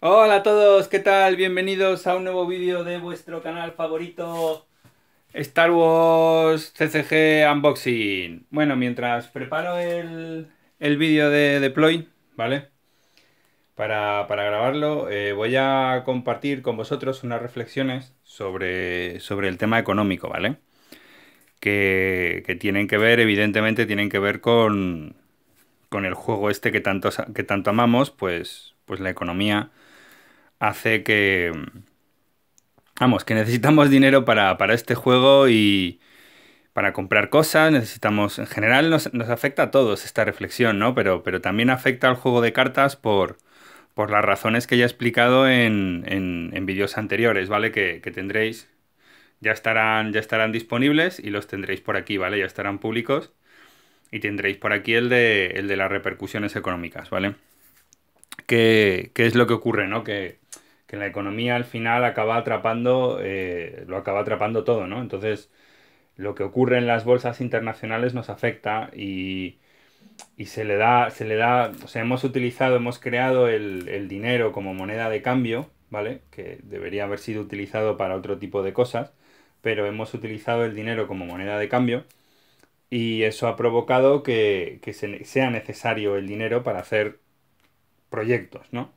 Hola a todos, ¿qué tal? Bienvenidos a un nuevo vídeo de vuestro canal favorito Star Wars CCG Unboxing. Bueno, mientras preparo el, el vídeo de deploy, ¿vale? Para, grabarlo, eh, voy a compartir con vosotros unas reflexiones sobre, sobre el tema económico, ¿vale? Que, tienen que ver, evidentemente, tienen que ver con, con el juego este que tanto, que tanto amamos, pues, pues la economía hace que... Vamos, que necesitamos dinero para, este juego y para comprar cosas, necesitamos... En general nos, afecta a todos esta reflexión, ¿no? Pero, pero también afecta al juego de cartas por, por las razones que ya he explicado en, vídeos anteriores, ¿vale? Que, tendréis... Ya estarán, ya estarán disponibles y los tendréis por aquí, ¿vale? Ya estarán públicos. Y tendréis por aquí el de, el de las repercusiones económicas, ¿vale? qué, qué es lo que ocurre, ¿no? Que, la economía al final acaba atrapando, eh, lo acaba atrapando todo, ¿no? Entonces, lo que ocurre en las bolsas internacionales nos afecta y, y se le da, se le da, o sea, hemos utilizado, hemos creado el, dinero como moneda de cambio, ¿vale? Que debería haber sido utilizado para otro tipo de cosas, pero hemos utilizado el dinero como moneda de cambio y eso ha provocado que, sea necesario el dinero para hacer proyectos, ¿no?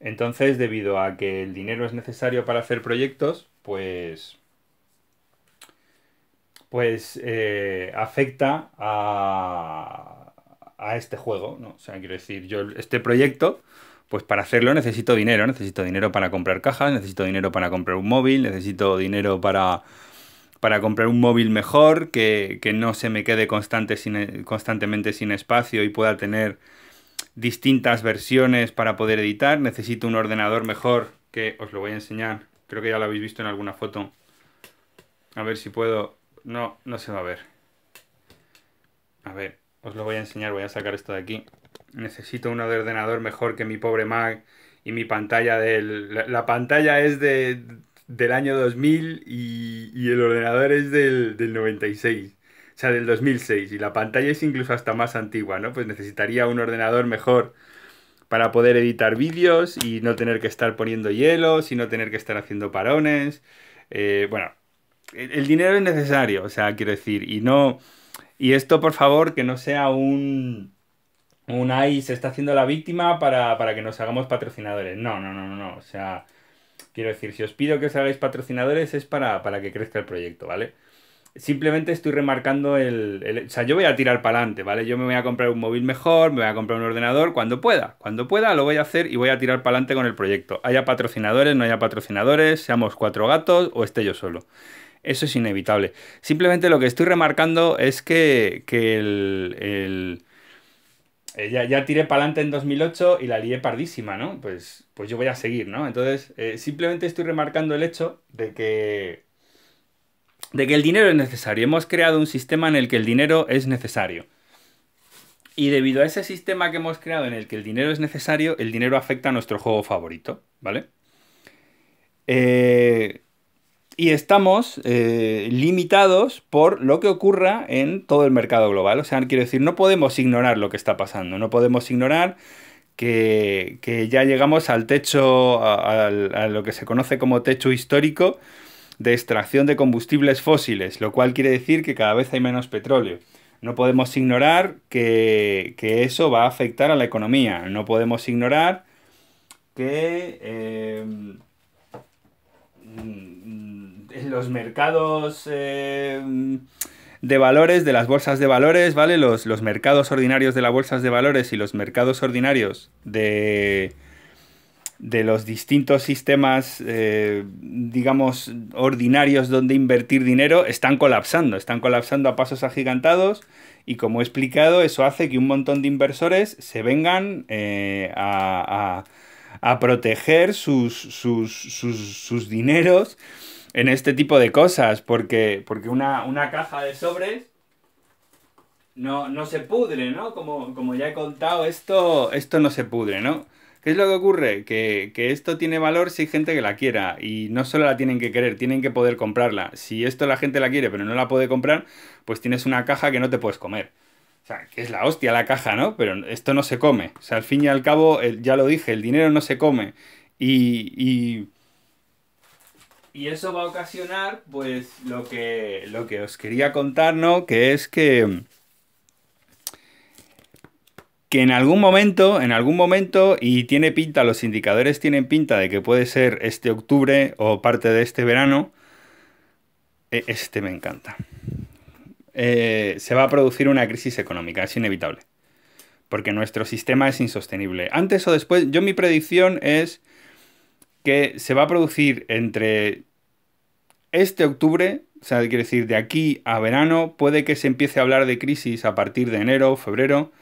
Entonces, debido a que el dinero es necesario para hacer proyectos, pues. Pues eh, afecta a, a este juego, ¿no? O sea, quiero decir, yo este proyecto, pues para hacerlo necesito dinero, necesito dinero para comprar cajas, necesito dinero para comprar un móvil, necesito dinero para, para comprar un móvil mejor, que, no se me quede constante constantemente sin espacio y pueda tener distintas versiones para poder editar. Necesito un ordenador mejor que os lo voy a enseñar. Creo que ya lo habéis visto en alguna foto. A ver si puedo... No, no se va a ver. A ver, os lo voy a enseñar. Voy a sacar esto de aquí. Necesito un ordenador mejor que mi pobre Mac y mi pantalla del... La, pantalla es de, del año 2000 y, y el ordenador es del, del 96. O sea, del 2006, y la pantalla es incluso hasta más antigua, ¿no? Pues necesitaría un ordenador mejor para poder editar vídeos y no tener que estar poniendo hielos y no tener que estar haciendo parones. Eh, bueno, el, dinero es necesario, o sea, quiero decir, y no... Y esto, por favor, que no sea un... Un AI se está haciendo la víctima para, para que nos hagamos patrocinadores. No, no, no, no, no. O sea, quiero decir, si os pido que os hagáis patrocinadores es para que crezca el proyecto, ¿vale? simplemente estoy remarcando el, O sea, yo voy a tirar para adelante, ¿vale? Yo me voy a comprar un móvil mejor, me voy a comprar un ordenador cuando pueda. Cuando pueda lo voy a hacer y voy a tirar para adelante con el proyecto. Haya patrocinadores, no haya patrocinadores, seamos cuatro gatos o esté yo solo. Eso es inevitable. Simplemente lo que estoy remarcando es que, el, eh, ya, tiré para adelante en 2008 y la lié pardísima, ¿no? Pues, pues yo voy a seguir, ¿no? Entonces, eh, simplemente estoy remarcando el hecho de que de que el dinero es necesario. Hemos creado un sistema en el que el dinero es necesario. Y debido a ese sistema que hemos creado en el que el dinero es necesario, el dinero afecta a nuestro juego favorito, ¿vale? Eh, y estamos eh, limitados por lo que ocurra en todo el mercado global. O sea, quiero decir, no podemos ignorar lo que está pasando, no podemos ignorar que, que ya llegamos al techo, a lo que se conoce como techo histórico de extracción de combustibles fósiles, lo cual quiere decir que cada vez hay menos petróleo. No podemos ignorar que, que eso va a afectar a la economía. No podemos ignorar que eh, los mercados eh, de valores, de las bolsas de valores, ¿vale? Los, los mercados ordinarios de las bolsas de valores y los mercados ordinarios de, de los distintos sistemas, eh, digamos, ordinarios donde invertir dinero, están colapsando, están colapsando a pasos agigantados y como he explicado, eso hace que un montón de inversores se vengan eh, a, a, a, proteger sus, sus, sus, sus, dineros en este tipo de cosas, porque, porque una, una caja de sobres no, no se pudre, ¿no? Como, como ya he contado, esto, esto no se pudre, ¿no? ¿Qué es lo que ocurre? Que, esto tiene valor si hay gente que la quiera y no solo la tienen que querer, tienen que poder comprarla. Si esto la gente la quiere pero no la puede comprar, pues tienes una caja que no te puedes comer. O sea, que es la hostia la caja, ¿no? Pero esto no se come. O sea, al fin y al cabo, ya lo dije, el dinero no se come. Y, y, y... eso va a ocasionar, pues, lo que, lo que os quería contar, ¿no? Que es que que en algún momento, en algún momento, y tiene pinta, los indicadores tienen pinta de que puede ser este octubre o parte de este verano, e, este me encanta. Eh, se va a producir una crisis económica, es inevitable, porque nuestro sistema es insostenible. Antes o después, yo mi predicción es que se va a producir entre este octubre, o sea, quiere decir, de aquí a verano, puede que se empiece a hablar de crisis a partir de enero, o febrero,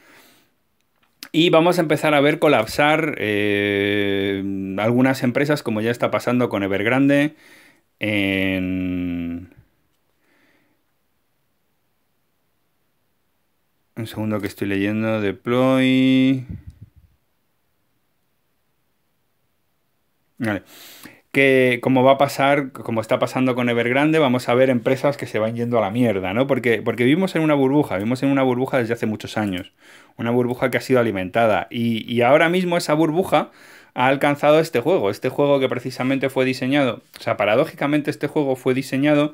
y vamos a empezar a ver colapsar eh, algunas empresas, como ya está pasando con Evergrande, Un segundo que estoy leyendo, deploy... Vale. Que como va a pasar, como está pasando con Evergrande, vamos a ver empresas que se van yendo a la mierda, ¿no? Porque, porque vivimos en una burbuja, vivimos en una burbuja desde hace muchos años una burbuja que ha sido alimentada. Y, ahora mismo esa burbuja ha alcanzado este juego, este juego que precisamente fue diseñado, o sea, paradójicamente este juego fue diseñado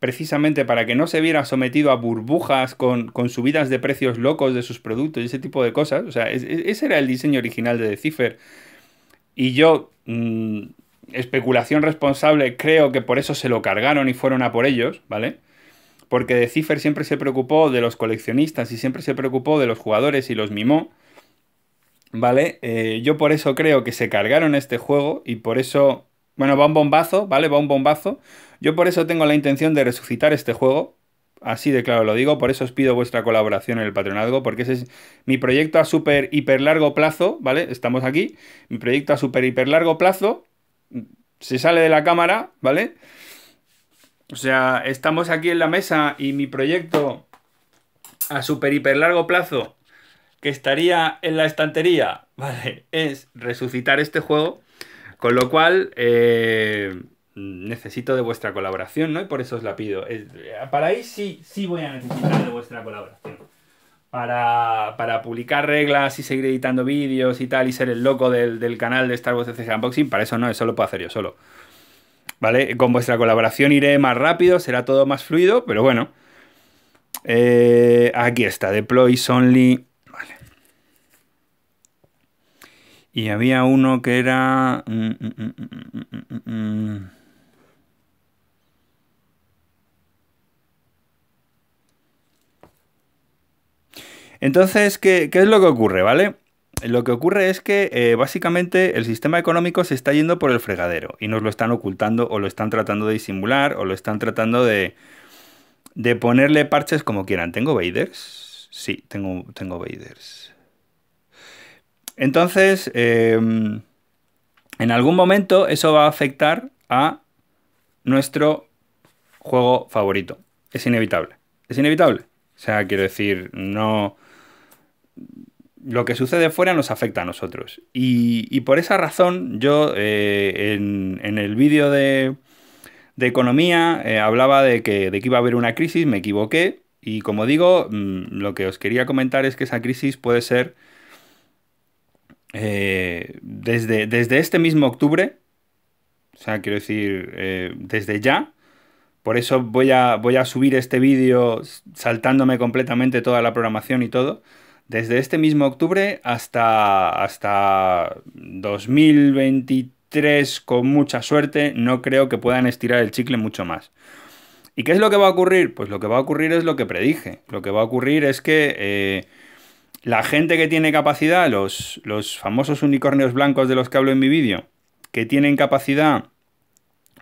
precisamente para que no se viera sometido a burbujas con, subidas de precios locos de sus productos y ese tipo de cosas. O sea, ese era el diseño original de Cipher, Y yo, mm, especulación responsable, creo que por eso se lo cargaron y fueron a por ellos, ¿vale? porque de Cipher siempre se preocupó de los coleccionistas y siempre se preocupó de los jugadores y los mimó. ¿Vale? Eh, yo por eso creo que se cargaron este juego y por eso. Bueno, va un bombazo, ¿vale? Va un bombazo. Yo por eso tengo la intención de resucitar este juego. Así de claro lo digo, por eso os pido vuestra colaboración en el patronazgo, porque ese es mi proyecto a súper, hiper largo plazo, ¿vale? Estamos aquí. Mi proyecto a súper, hiper largo plazo. Se sale de la cámara, ¿vale? O sea, estamos aquí en la mesa y mi proyecto a super hiper largo plazo que estaría en la estantería, ¿vale? Es resucitar este juego. Con lo cual, eh, necesito de vuestra colaboración, ¿no? Y por eso os la pido. Eh, para ahí sí, sí voy a necesitar de vuestra colaboración. Para, para publicar reglas y seguir editando vídeos y tal, y ser el loco del, del canal de Star Wars CC Unboxing, para eso no, eso lo puedo hacer yo solo. ¿vale? Con vuestra colaboración iré más rápido, será todo más fluido, pero bueno. Eh, aquí está, deploys only. Vale. Y había uno que era... Mm, mm, mm, Entonces, ¿qué, ¿qué, es lo que ocurre, vale? lo que ocurre es que eh, básicamente el sistema económico se está yendo por el fregadero y nos lo están ocultando o lo están tratando de disimular o lo están tratando de, de ponerle parches como quieran. ¿Tengo vaders? Sí, tengo, tengo vaders. Entonces, em, en algún momento eso va a afectar a nuestro juego favorito. Es inevitable. Es inevitable. O sea, quiero decir, no lo que sucede fuera nos afecta a nosotros. Y, por esa razón yo eh, en, el vídeo de, economía eh, hablaba de que, iba a haber una crisis, me equivoqué. Y como digo, mm, lo que os quería comentar es que esa crisis puede ser eh, desde, desde este mismo octubre, o sea, quiero decir, desde ya, por eso voy a, voy a subir este vídeo saltándome completamente toda la programación y todo desde este mismo octubre hasta, hasta 2023, con mucha suerte, no creo que puedan estirar el chicle mucho más. ¿Y qué es lo que va a ocurrir? Pues lo que va a ocurrir es lo que predije. Lo que va a ocurrir es que eh, la gente que tiene capacidad, los, los famosos unicornios blancos de los que hablo en mi vídeo, que tienen capacidad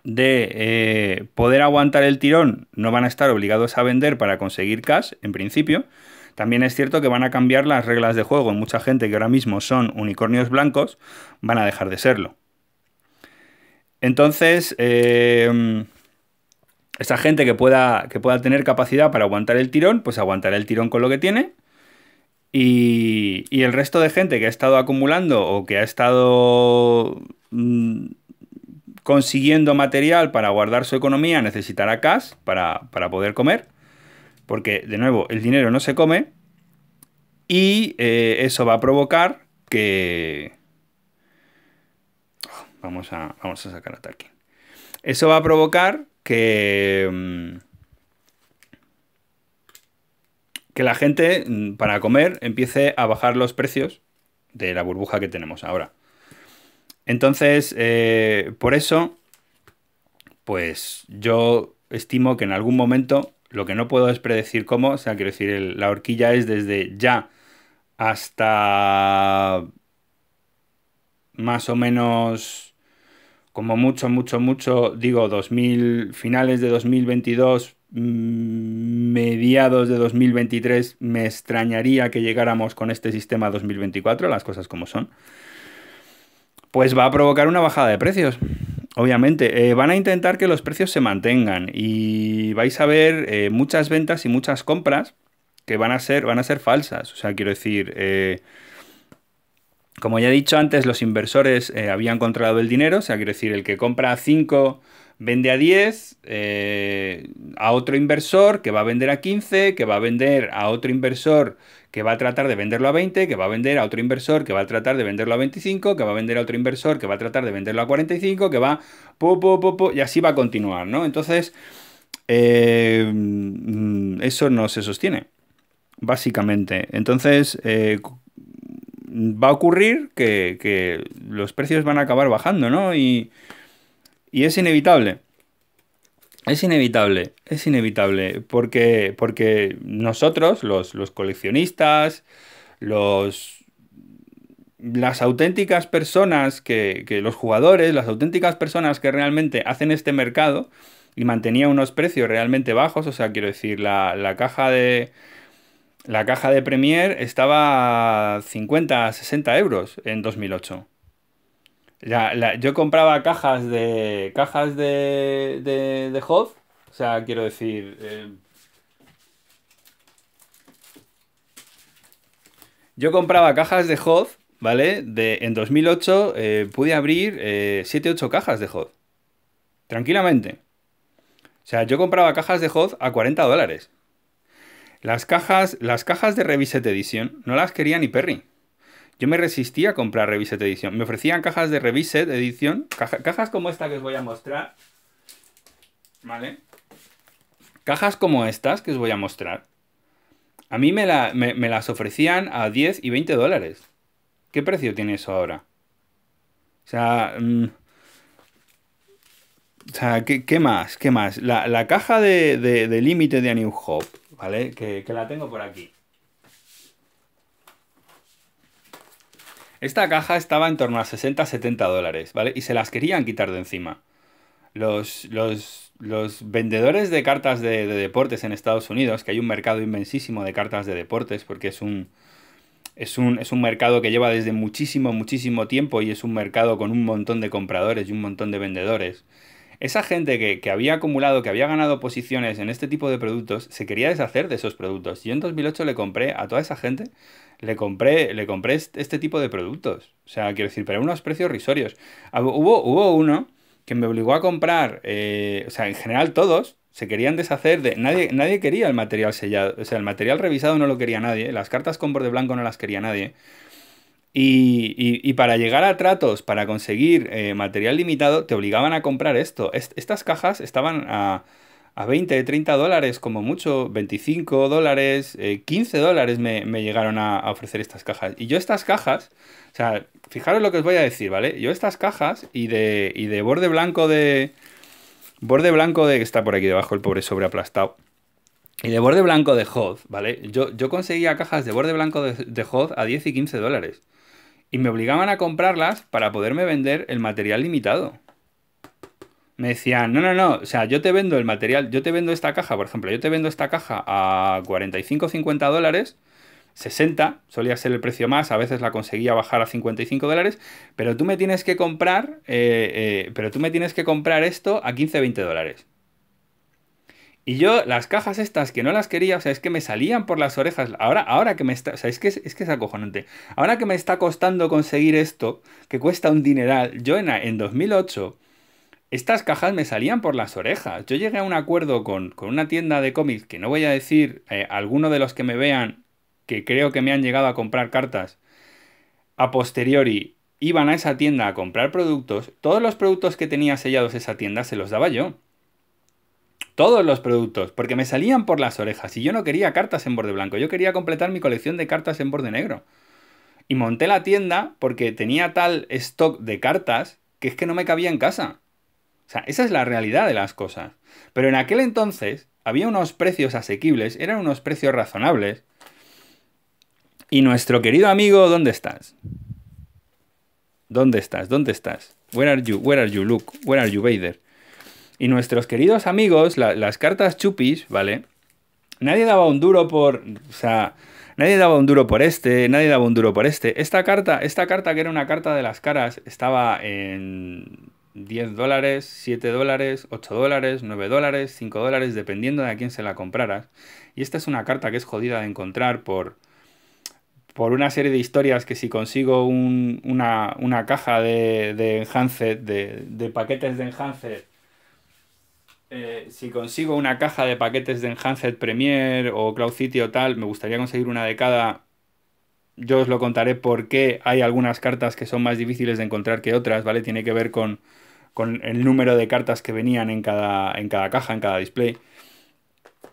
de eh, poder aguantar el tirón, no van a estar obligados a vender para conseguir cash, en principio. También es cierto que van a cambiar las reglas de juego. Mucha gente que ahora mismo son unicornios blancos van a dejar de serlo. Entonces, em, esa gente que pueda, que pueda tener capacidad para aguantar el tirón, pues aguantará el tirón con lo que tiene. Y, el resto de gente que ha estado acumulando o que ha estado mm, consiguiendo material para guardar su economía necesitará cash para, para poder comer. Porque, de nuevo, el dinero no se come y eh, eso va a provocar que... vamos, a, vamos a sacar a Tarkin. Eso va a provocar que... Mm, que la gente, mm, para comer, empiece a bajar los precios de la burbuja que tenemos ahora. Entonces, eh, por eso, pues yo estimo que en algún momento lo que no puedo es predecir cómo, o sea, quiero decir, la horquilla es desde ya hasta más o menos, como mucho, mucho, mucho, digo, 2000, finales de 2022, mm, mediados de 2023, me extrañaría que llegáramos con este sistema 2024, las cosas como son, pues va a provocar una bajada de precios obviamente, eh, van a intentar que los precios se mantengan y vais a ver eh, muchas ventas y muchas compras que van a ser, van a ser falsas. O sea, quiero decir, eh, como ya he dicho antes, los inversores habían controlado el dinero, o sea, quiero decir, el que compra a 5 vende a 10, a otro inversor que va a vender a 15, que va a vender a otro inversor que va a tratar de venderlo a 20, que va a vender a otro inversor, que va a tratar de venderlo a 25, que va a vender a otro inversor, que va a tratar de venderlo a 45, que va po, po, po, y así va a continuar, ¿no? Entonces, eh, mm, eso no se sostiene, básicamente. Entonces, eh, va a ocurrir que, los precios van a acabar bajando, ¿no? y es inevitable. Es inevitable, es inevitable, porque, porque nosotros, los, los coleccionistas, los, las auténticas personas que, que, los jugadores, las auténticas personas que realmente hacen este mercado y mantenía unos precios realmente bajos, o sea, quiero decir, la, la caja de... La caja de Premier estaba a 50, 60 euros en 2008 yo compraba cajas de. cajas de. de, de O sea, quiero decir. Eh, yo compraba cajas de Hoff, ¿vale? De, en 2008 eh, pude abrir eh, 7-8 cajas de Hoff. Tranquilamente. O sea, yo compraba cajas de Hoff a 40 dólares. Las cajas, las cajas de Reviset Edition no las quería ni Perry. Yo me resistía a comprar Reviset Edición. Me ofrecían cajas de Reviset Edición, cajas como esta que os voy a mostrar. ¿Vale? Cajas como estas que os voy a mostrar. A mí me, las ofrecían a 10 y 20 dólares. ¿Qué precio tiene eso ahora? O sea, mm, o sea, ¿qué, más? ¿Qué más? La, caja de, límite de New Hope, ¿vale? que, la tengo por aquí. Esta caja estaba en torno a 60-70 dólares, ¿vale? Y se las querían quitar de encima. Los, los, los vendedores de cartas de, deportes en Estados Unidos, que hay un mercado inmensísimo de cartas de deportes, porque es un, es un, es un mercado que lleva desde muchísimo, muchísimo tiempo y es un mercado con un montón de compradores y un montón de vendedores. Esa gente que, había acumulado, que había ganado posiciones en este tipo de productos, se quería deshacer de esos productos. Yo en 2008 le compré a toda esa gente le compré, le compré este tipo de productos. O sea, quiero decir, pero a unos precios risorios. Ah, hubo, hubo uno que me obligó a comprar, eh, o sea, en general todos se querían deshacer de... Nadie, nadie quería el material sellado, o sea, el material revisado no lo quería nadie, las cartas con borde blanco no las quería nadie. Y, para llegar a tratos, para conseguir eh, material limitado, te obligaban a comprar esto. estas cajas estaban a, a 20, 30 dólares, como mucho, 25 dólares, 15 eh, dólares me, llegaron a, ofrecer estas cajas. Y yo estas cajas, o sea, fijaros lo que os voy a decir, ¿vale? Yo estas cajas y de, y de borde blanco de... Borde blanco de... que está por aquí debajo el pobre sobre aplastado. Y de borde blanco de Hoth, ¿vale? Yo, yo conseguía cajas de borde blanco de, de Hoth a 10 y 15 dólares. Y me obligaban a comprarlas para poderme vender el material limitado me decían, no, no, no, o sea, yo te vendo el material, yo te vendo esta caja, por ejemplo, yo te vendo esta caja a 45 50 dólares, 60 solía ser el precio más, a veces la conseguía bajar a 55 dólares, pero tú me tienes que comprar, eh, eh, pero tú me tienes que comprar esto a 15, 20 dólares. Y yo, las cajas estas que no las quería, o sea, es que me salían por las orejas. Ahora, ahora que me está. O sea, es que es, acojonante. Ahora que me está costando conseguir esto, que cuesta un dineral, yo en, en 2008 estas cajas me salían por las orejas. Yo llegué a un acuerdo con, con una tienda de cómics, que no voy a decir eh, alguno de los que me vean, que creo que me han llegado a comprar cartas, a posteriori iban a esa tienda a comprar productos, todos los productos que tenía sellados esa tienda se los daba yo. Todos los productos, porque me salían por las orejas y yo no quería cartas en borde blanco, yo quería completar mi colección de cartas en borde negro. Y monté la tienda porque tenía tal stock de cartas que es que no me cabía en casa. O sea, esa es la realidad de las cosas. Pero en aquel entonces había unos precios asequibles, eran unos precios razonables. Y nuestro querido amigo, ¿dónde estás? ¿Dónde estás? ¿Dónde estás? Where are you? Where are you, Luke? Where are you, Vader? Y nuestros queridos amigos, las cartas chupis, ¿vale? Nadie daba un duro por. O sea. Nadie daba un duro por este, nadie daba un duro por este. Esta carta, esta carta que era una carta de las caras, estaba en 10 dólares, 7 dólares, 8 dólares, 9 dólares, 5 dólares, dependiendo de a quién se la compraras. Y esta es una carta que es jodida de encontrar por, por una serie de historias que si consigo una, una, caja de, de de, paquetes de enhanced, eh, si consigo una caja de paquetes de enhanced Premier o Cloud City o tal, me gustaría conseguir una de cada yo os lo contaré porque hay algunas cartas que son más difíciles de encontrar que otras, ¿vale? Tiene que ver con, el número de cartas que venían en cada, en cada caja, en cada display.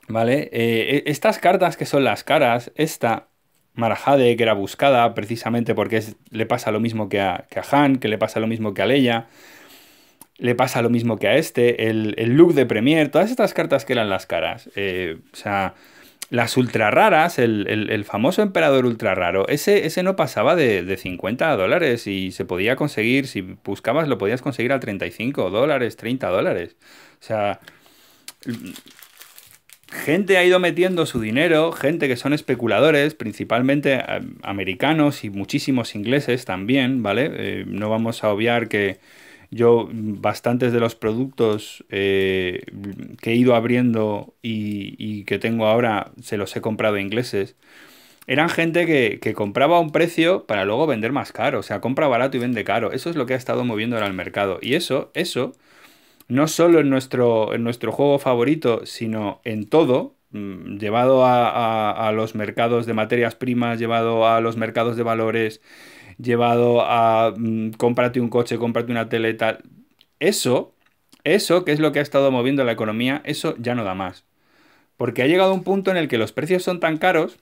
¿Vale? Eh, e, estas cartas que son las caras, esta Marajade, que era buscada precisamente porque le pasa lo mismo que a, que Han, que le pasa lo mismo que a Leia, le pasa lo mismo que a este, el, look de Premier, todas estas cartas que eran las caras. Eh, o sea, las ultra raras, el, famoso emperador ultra raro, ese, no pasaba de, 50 dólares y se podía conseguir, si buscabas lo podías conseguir a 35 dólares, 30 dólares. O sea, gente ha ido metiendo su dinero, gente que son especuladores, principalmente eh, americanos y muchísimos ingleses también, ¿vale? Eh, no vamos a obviar que yo bastantes de los productos eh, que he ido abriendo y, que tengo ahora se los he comprado ingleses. Eran gente que, compraba a un precio para luego vender más caro. O sea, compra barato y vende caro. Eso es lo que ha estado moviendo ahora el mercado. Y eso, eso, no solo en nuestro, en nuestro juego favorito, sino en todo, mm, llevado a, los mercados de materias primas, llevado a los mercados de valores, llevado a comprarte mm, cómprate un coche, cómprate una tele, tal. Eso, eso que es lo que ha estado moviendo la economía, eso ya no da más. Porque ha llegado un punto en el que los precios son tan caros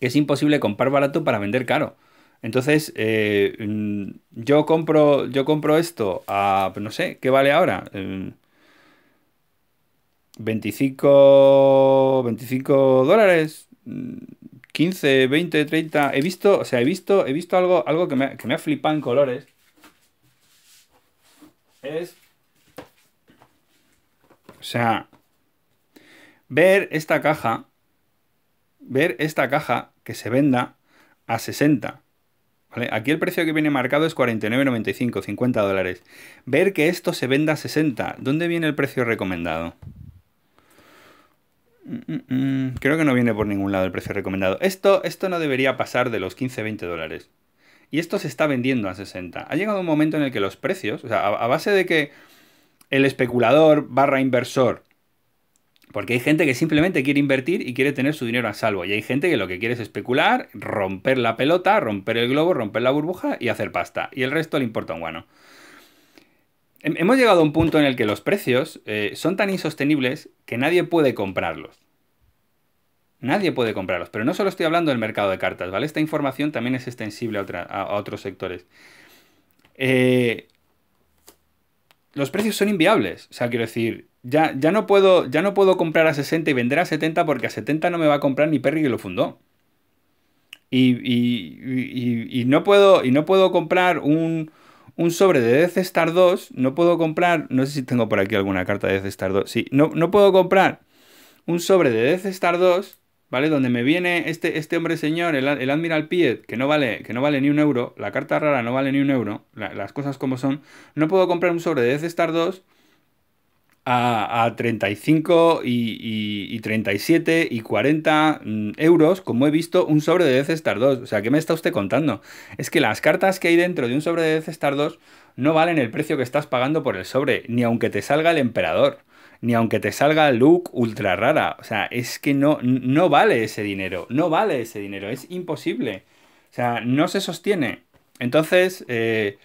que es imposible comprar barato para vender caro. Entonces, eh, mm, yo, compro, yo compro esto a, no sé, ¿qué vale ahora? 25, eh, 25 dólares, 15, 20, 30. He visto, o sea, he visto, he visto algo, algo que, me, que me ha flipado en colores. Es. O sea. Ver esta caja. Ver esta caja que se venda a 60. ¿Vale? Aquí el precio que viene marcado es 49,95, 50 dólares. Ver que esto se venda a 60. ¿Dónde viene el precio recomendado? Mm, mm, mm. Creo que no viene por ningún lado el precio recomendado. Esto, esto no debería pasar de los 15-20 dólares. Y esto se está vendiendo a 60. Ha llegado un momento en el que los precios, o sea, a, base de que el especulador barra inversor, porque hay gente que simplemente quiere invertir y quiere tener su dinero a salvo. Y hay gente que lo que quiere es especular, romper la pelota, romper el globo, romper la burbuja y hacer pasta. Y el resto le importa un guano. Hemos llegado a un punto en el que los precios eh, son tan insostenibles que nadie puede comprarlos. Nadie puede comprarlos. Pero no solo estoy hablando del mercado de cartas, ¿vale? Esta información también es extensible a, otros sectores. Eh, los precios son inviables. O sea, quiero decir, ya, ya, no puedo, ya no puedo comprar a 60 y vender a 70 porque a 70 no me va a comprar ni Perry que lo fundó. y no, puedo, y no puedo comprar un, un sobre de Death Star 2, no puedo comprar, no sé si tengo por aquí alguna carta de Death Star 2, sí, no, no puedo comprar un sobre de Death Star 2, ¿vale? Donde me viene este, este hombre señor, el, el, Admiral Piet, que no, vale, que no vale ni un euro, la carta rara no vale ni un euro, las cosas como son, no puedo comprar un sobre de Death Star 2 a, 35 y, y, 37 y 40 mm, euros, como he visto, un sobre de Death Star 2. O sea, ¿qué me está usted contando? Es que las cartas que hay dentro de un sobre de Death Star 2 no valen el precio que estás pagando por el sobre, ni aunque te salga el emperador, ni aunque te salga Luke ultra rara. O sea, es que no, no vale ese dinero, no vale ese dinero, es imposible. O sea, no se sostiene. Entonces, eh,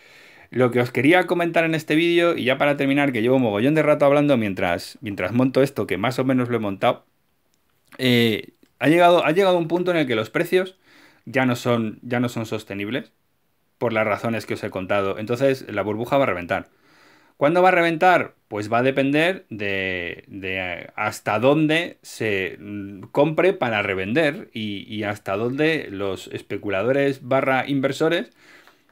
lo que os quería comentar en este vídeo, y ya para terminar, que llevo un mogollón de rato hablando mientras, mientras monto esto, que más o menos lo he montado, eh, ha, llegado, ha llegado un punto en el que los precios ya no son, ya no son sostenibles por las razones que os he contado. Entonces, la burbuja va a reventar. ¿Cuándo va a reventar? Pues va a depender de, de hasta dónde se mm, compre para revender y, y hasta dónde los especuladores barra inversores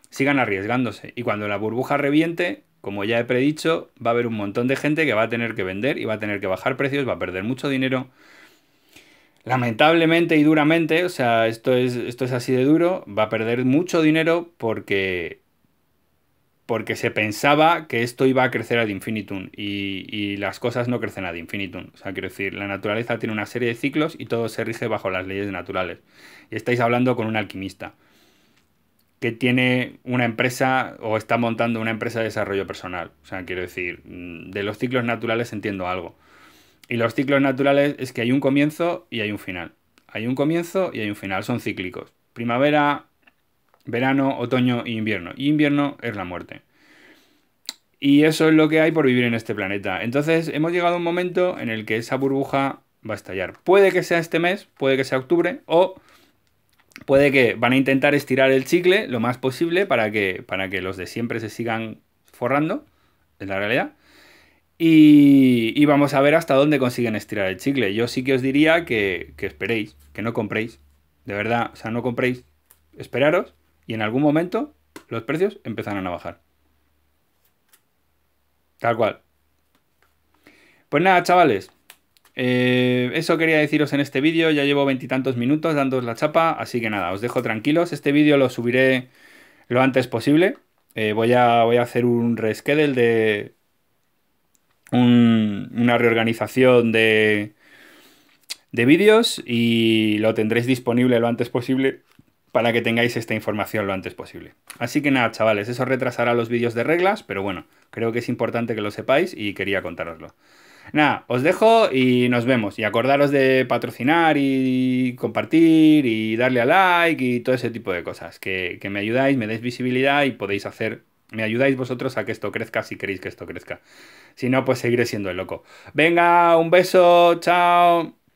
sigan arriesgándose. Y cuando la burbuja reviente, como ya he predicho, va a haber un montón de gente que va a tener que vender y va a tener que bajar precios, va a perder mucho dinero. Lamentablemente y duramente, o sea, esto es, esto es así de duro, va a perder mucho dinero porque, porque se pensaba que esto iba a crecer ad infinitum y, y las cosas no crecen ad infinitum. O sea, quiero decir, la naturaleza tiene una serie de ciclos y todo se rige bajo las leyes naturales. Y estáis hablando con un alquimista que tiene una empresa o está montando una empresa de desarrollo personal. O sea, quiero decir, mm, de los ciclos naturales entiendo algo. Y los ciclos naturales es que hay un comienzo y hay un final. Hay un comienzo y hay un final, son cíclicos. Primavera, verano, otoño e invierno. Y invierno es la muerte. Y eso es lo que hay por vivir en este planeta. Entonces hemos llegado a un momento en el que esa burbuja va a estallar. Puede que sea este mes, puede que sea octubre, o puede que van a intentar estirar el chicle lo más posible para que, para que los de siempre se sigan forrando, en la realidad. Y, vamos a ver hasta dónde consiguen estirar el chicle. Yo sí que os diría que, que esperéis, que no compréis. De verdad, o sea, no compréis. Esperaros y en algún momento los precios empezarán a bajar. Tal cual. Pues nada, chavales. Eh, eso quería deciros en este vídeo, ya llevo veintitantos minutos dándoos la chapa, así que nada, os dejo tranquilos, este vídeo lo subiré lo antes posible, eh, voy, a, hacer un reschedule de una reorganización de, de vídeos y lo tendréis disponible lo antes posible para que tengáis esta información lo antes posible. Así que nada, chavales, eso retrasará los vídeos de reglas, pero bueno, creo que es importante que lo sepáis y quería contaroslo Nada, os dejo y nos vemos. Y acordaros de patrocinar y compartir y darle a like y todo ese tipo de cosas. Que, me ayudáis, me deis visibilidad y podéis hacer me ayudáis vosotros a que esto crezca si queréis que esto crezca. Si no, pues seguiré siendo el loco. Venga, un beso, chao.